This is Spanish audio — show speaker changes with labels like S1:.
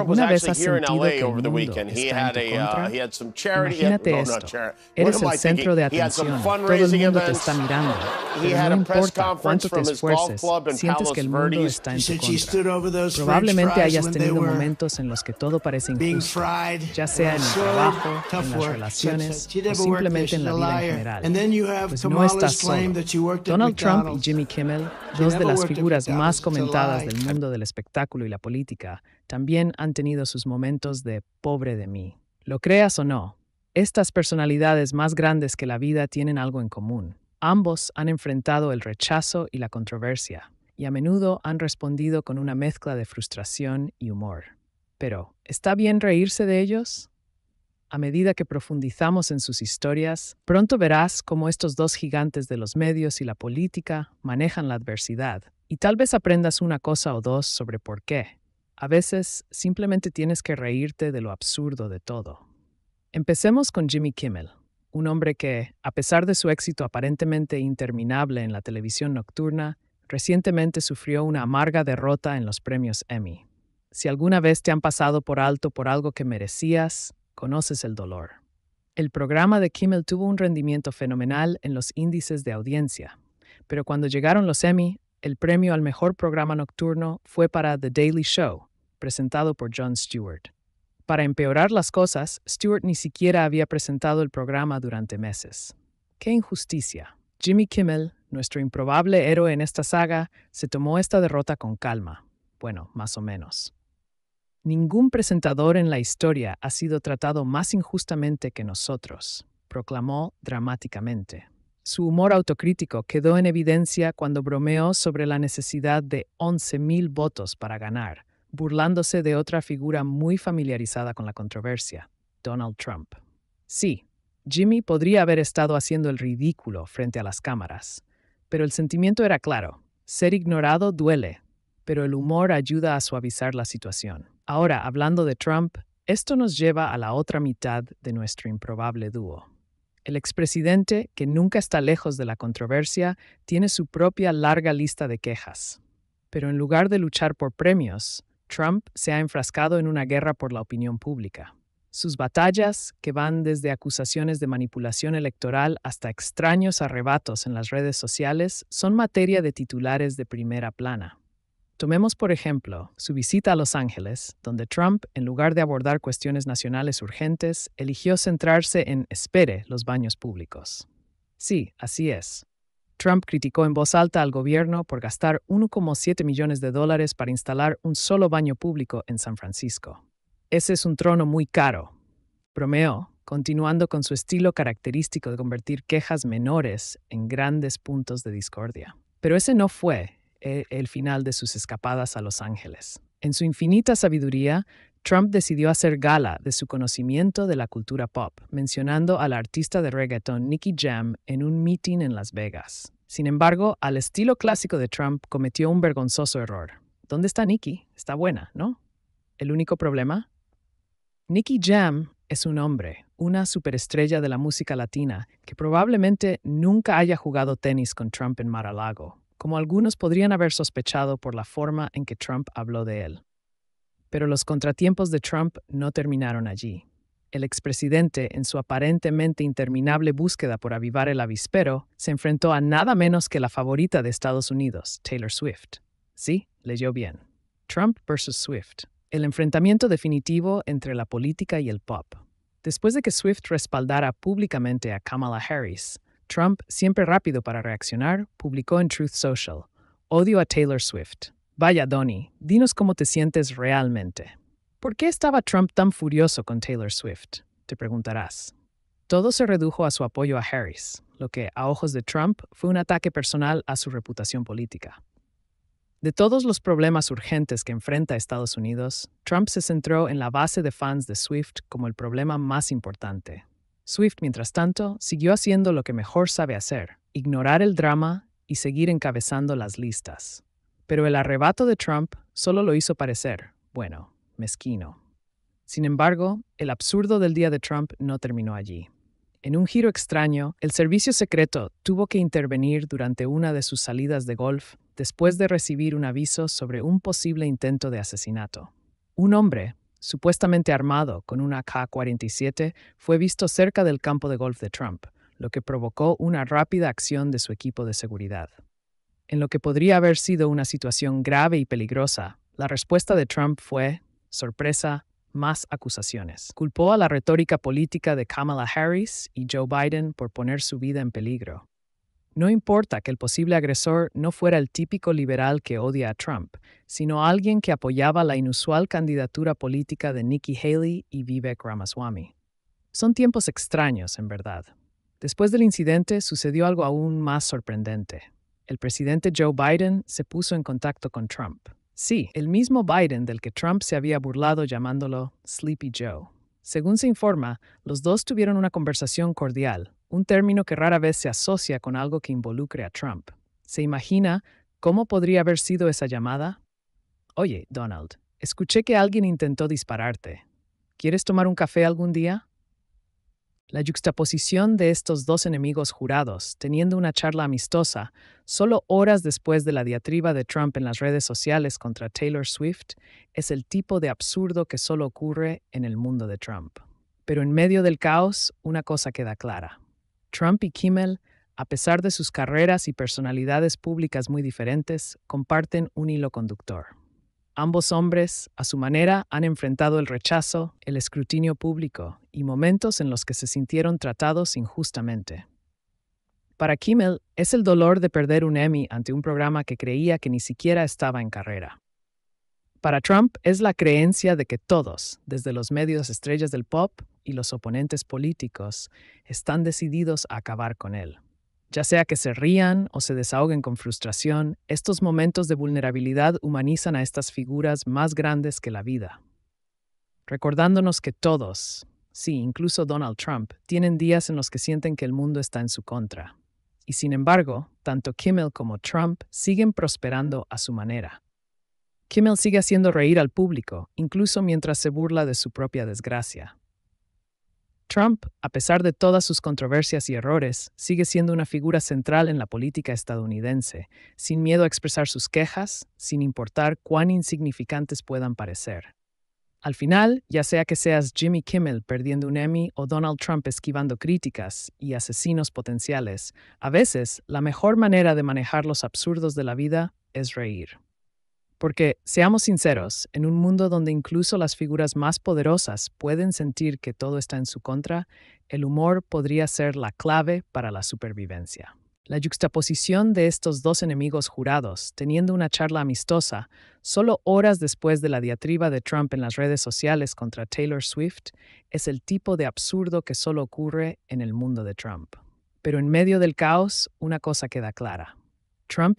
S1: ¿Alguna vez has sentido que el mundo está en tu uh, contra? Imagínate esto. Eres el centro de atención. Todo el mundo te está mirando. Pero no importa cuánto te esfuerces, sientes que el mundo está en tu contra. Probablemente hayas tenido momentos en los que todo parece injusto, ya sea en el trabajo, en las relaciones o simplemente en la vida en general. Pues no estás solo. Donald Trump y Jimmy Kimmel, dos de las figuras más comentadas del mundo del espectáculo y la política, también han tenido sus momentos de pobre de mí. Lo creas o no, estas personalidades más grandes que la vida tienen algo en común. Ambos han enfrentado el rechazo y la controversia, y a menudo han respondido con una mezcla de frustración y humor. Pero, ¿está bien reírse de ellos? A medida que profundizamos en sus historias, pronto verás cómo estos dos gigantes de los medios y la política manejan la adversidad, y tal vez aprendas una cosa o dos sobre por qué, a veces simplemente tienes que reírte de lo absurdo de todo. Empecemos con Jimmy Kimmel, un hombre que, a pesar de su éxito aparentemente interminable en la televisión nocturna, recientemente sufrió una amarga derrota en los premios Emmy. Si alguna vez te han pasado por alto por algo que merecías, conoces el dolor. El programa de Kimmel tuvo un rendimiento fenomenal en los índices de audiencia, pero cuando llegaron los Emmy, el premio al mejor programa nocturno fue para The Daily Show, presentado por Jon Stewart. Para empeorar las cosas, Stewart ni siquiera había presentado el programa durante meses. ¡Qué injusticia! Jimmy Kimmel, nuestro improbable héroe en esta saga, se tomó esta derrota con calma. Bueno, más o menos. Ningún presentador en la historia ha sido tratado más injustamente que nosotros, proclamó dramáticamente. Su humor autocrítico quedó en evidencia cuando bromeó sobre la necesidad de 11.000 votos para ganar, burlándose de otra figura muy familiarizada con la controversia, Donald Trump. Sí, Jimmy podría haber estado haciendo el ridículo frente a las cámaras, pero el sentimiento era claro. Ser ignorado duele, pero el humor ayuda a suavizar la situación. Ahora, hablando de Trump, esto nos lleva a la otra mitad de nuestro improbable dúo. El expresidente, que nunca está lejos de la controversia, tiene su propia larga lista de quejas. Pero en lugar de luchar por premios, Trump se ha enfrascado en una guerra por la opinión pública. Sus batallas, que van desde acusaciones de manipulación electoral hasta extraños arrebatos en las redes sociales, son materia de titulares de primera plana. Tomemos, por ejemplo, su visita a Los Ángeles, donde Trump, en lugar de abordar cuestiones nacionales urgentes, eligió centrarse en espere los baños públicos. Sí, así es. Trump criticó en voz alta al gobierno por gastar 1,7 millones de dólares para instalar un solo baño público en San Francisco. Ese es un trono muy caro. Bromeó, continuando con su estilo característico de convertir quejas menores en grandes puntos de discordia. Pero ese no fue e, el final de sus escapadas a Los Ángeles. En su infinita sabiduría, Trump decidió hacer gala de su conocimiento de la cultura pop, mencionando al artista de reggaeton Nicky Jam en un meeting en Las Vegas. Sin embargo, al estilo clásico de Trump cometió un vergonzoso error. ¿Dónde está Nicky? Está buena, ¿no? ¿El único problema? Nicky Jam es un hombre, una superestrella de la música latina, que probablemente nunca haya jugado tenis con Trump en Mar-a-Lago, como algunos podrían haber sospechado por la forma en que Trump habló de él. Pero los contratiempos de Trump no terminaron allí. El expresidente, en su aparentemente interminable búsqueda por avivar el avispero, se enfrentó a nada menos que la favorita de Estados Unidos, Taylor Swift. Sí, leyó bien. Trump versus Swift. El enfrentamiento definitivo entre la política y el pop. Después de que Swift respaldara públicamente a Kamala Harris, Trump, siempre rápido para reaccionar, publicó en Truth Social, Odio a Taylor Swift. Vaya, Donny, dinos cómo te sientes realmente. ¿Por qué estaba Trump tan furioso con Taylor Swift? Te preguntarás. Todo se redujo a su apoyo a Harris, lo que, a ojos de Trump, fue un ataque personal a su reputación política. De todos los problemas urgentes que enfrenta Estados Unidos, Trump se centró en la base de fans de Swift como el problema más importante, Swift, mientras tanto, siguió haciendo lo que mejor sabe hacer, ignorar el drama y seguir encabezando las listas. Pero el arrebato de Trump solo lo hizo parecer, bueno, mezquino. Sin embargo, el absurdo del día de Trump no terminó allí. En un giro extraño, el servicio secreto tuvo que intervenir durante una de sus salidas de golf después de recibir un aviso sobre un posible intento de asesinato. Un hombre, supuestamente armado con una K-47, fue visto cerca del campo de golf de Trump, lo que provocó una rápida acción de su equipo de seguridad. En lo que podría haber sido una situación grave y peligrosa, la respuesta de Trump fue, sorpresa, más acusaciones. Culpó a la retórica política de Kamala Harris y Joe Biden por poner su vida en peligro, no importa que el posible agresor no fuera el típico liberal que odia a Trump, sino alguien que apoyaba la inusual candidatura política de Nikki Haley y Vivek Ramaswamy. Son tiempos extraños, en verdad. Después del incidente sucedió algo aún más sorprendente. El presidente Joe Biden se puso en contacto con Trump. Sí, el mismo Biden del que Trump se había burlado llamándolo Sleepy Joe. Según se informa, los dos tuvieron una conversación cordial, un término que rara vez se asocia con algo que involucre a Trump. ¿Se imagina cómo podría haber sido esa llamada? Oye, Donald, escuché que alguien intentó dispararte. ¿Quieres tomar un café algún día? La juxtaposición de estos dos enemigos jurados, teniendo una charla amistosa, solo horas después de la diatriba de Trump en las redes sociales contra Taylor Swift, es el tipo de absurdo que solo ocurre en el mundo de Trump. Pero en medio del caos, una cosa queda clara. Trump y Kimmel, a pesar de sus carreras y personalidades públicas muy diferentes, comparten un hilo conductor. Ambos hombres, a su manera, han enfrentado el rechazo, el escrutinio público y momentos en los que se sintieron tratados injustamente. Para Kimmel, es el dolor de perder un Emmy ante un programa que creía que ni siquiera estaba en carrera. Para Trump es la creencia de que todos, desde los medios estrellas del pop y los oponentes políticos están decididos a acabar con él. Ya sea que se rían o se desahoguen con frustración, estos momentos de vulnerabilidad humanizan a estas figuras más grandes que la vida. Recordándonos que todos, sí, incluso Donald Trump, tienen días en los que sienten que el mundo está en su contra. Y sin embargo, tanto Kimmel como Trump siguen prosperando a su manera. Kimmel sigue haciendo reír al público, incluso mientras se burla de su propia desgracia. Trump, a pesar de todas sus controversias y errores, sigue siendo una figura central en la política estadounidense, sin miedo a expresar sus quejas, sin importar cuán insignificantes puedan parecer. Al final, ya sea que seas Jimmy Kimmel perdiendo un Emmy o Donald Trump esquivando críticas y asesinos potenciales, a veces la mejor manera de manejar los absurdos de la vida es reír. Porque, seamos sinceros, en un mundo donde incluso las figuras más poderosas pueden sentir que todo está en su contra, el humor podría ser la clave para la supervivencia. La yuxtaposición de estos dos enemigos jurados, teniendo una charla amistosa, solo horas después de la diatriba de Trump en las redes sociales contra Taylor Swift, es el tipo de absurdo que solo ocurre en el mundo de Trump. Pero en medio del caos, una cosa queda clara. Trump